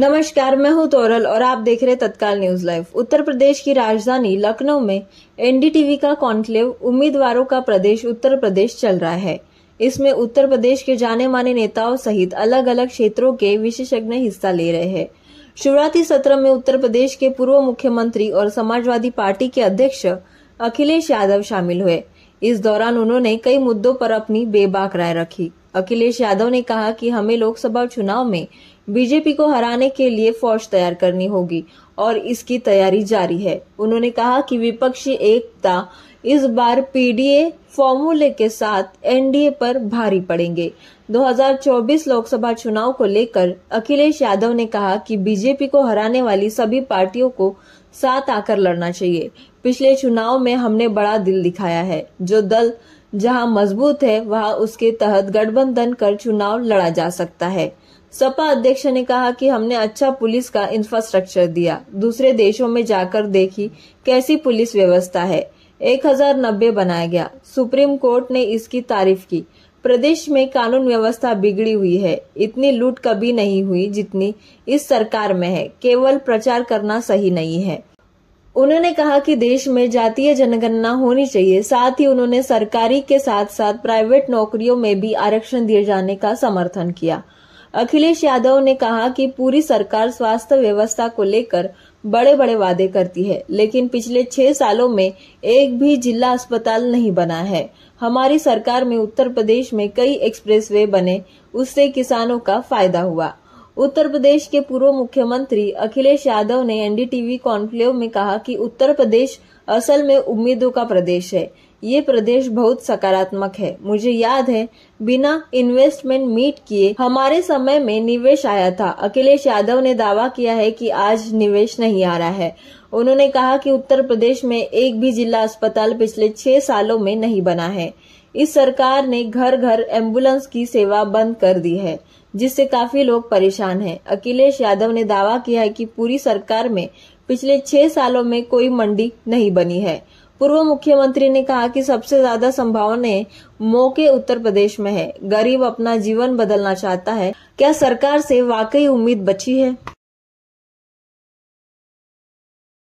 नमस्कार मैं हूं तोरल और आप देख रहे तत्काल न्यूज लाइव उत्तर प्रदेश की राजधानी लखनऊ में एनडीटीवी का कॉन्क्लेव उम्मीदवारों का प्रदेश उत्तर प्रदेश चल रहा है इसमें उत्तर प्रदेश के जाने माने नेताओं सहित अलग अलग क्षेत्रों के विशेषज्ञ हिस्सा ले रहे हैं शुरुआती सत्र में उत्तर प्रदेश के पूर्व मुख्यमंत्री और समाजवादी पार्टी के अध्यक्ष अखिलेश यादव शामिल हुए इस दौरान उन्होंने कई मुद्दों पर अपनी बेबाक राय रखी अखिलेश यादव ने कहा कि हमें लोकसभा चुनाव में बीजेपी को हराने के लिए फौज तैयार करनी होगी और इसकी तैयारी जारी है उन्होंने कहा कि विपक्षी एकता इस बार पीडीए फॉर्मूले के साथ एनडीए पर भारी पड़ेंगे 2024 लोकसभा चुनाव को लेकर अखिलेश यादव ने कहा कि बीजेपी को हराने वाली सभी पार्टियों को साथ आकर लड़ना चाहिए पिछले चुनाव में हमने बड़ा दिल दिखाया है जो दल जहां मजबूत है वहां उसके तहत गठबंधन कर चुनाव लड़ा जा सकता है सपा अध्यक्ष ने कहा कि हमने अच्छा पुलिस का इंफ्रास्ट्रक्चर दिया दूसरे देशों में जाकर देखी कैसी पुलिस व्यवस्था है 1090 बनाया गया सुप्रीम कोर्ट ने इसकी तारीफ की प्रदेश में कानून व्यवस्था बिगड़ी हुई है इतनी लूट कभी नहीं हुई जितनी इस सरकार में है केवल प्रचार करना सही नहीं है उन्होंने कहा कि देश में जातीय जनगणना होनी चाहिए साथ ही उन्होंने सरकारी के साथ साथ प्राइवेट नौकरियों में भी आरक्षण दिए जाने का समर्थन किया अखिलेश यादव ने कहा कि पूरी सरकार स्वास्थ्य व्यवस्था को लेकर बड़े बड़े वादे करती है लेकिन पिछले छह सालों में एक भी जिला अस्पताल नहीं बना है हमारी सरकार में उत्तर प्रदेश में कई एक्सप्रेसवे बने उससे किसानों का फायदा हुआ उत्तर प्रदेश के पूर्व मुख्यमंत्री अखिलेश यादव ने एनडीटीवी कॉन्क्लेव में कहा कि उत्तर प्रदेश असल में उम्मीदों का प्रदेश है ये प्रदेश बहुत सकारात्मक है मुझे याद है बिना इन्वेस्टमेंट मीट किए हमारे समय में निवेश आया था अखिलेश यादव ने दावा किया है कि आज निवेश नहीं आ रहा है उन्होंने कहा कि उत्तर प्रदेश में एक भी जिला अस्पताल पिछले छह सालों में नहीं बना है इस सरकार ने घर घर एम्बुलेंस की सेवा बंद कर दी है जिससे काफी लोग परेशान हैं। अखिलेश यादव ने दावा किया है कि पूरी सरकार में पिछले छह सालों में कोई मंडी नहीं बनी है पूर्व मुख्यमंत्री ने कहा कि सबसे ज्यादा संभावनाएं मौके उत्तर प्रदेश में है गरीब अपना जीवन बदलना चाहता है क्या सरकार से वाकई उम्मीद बची है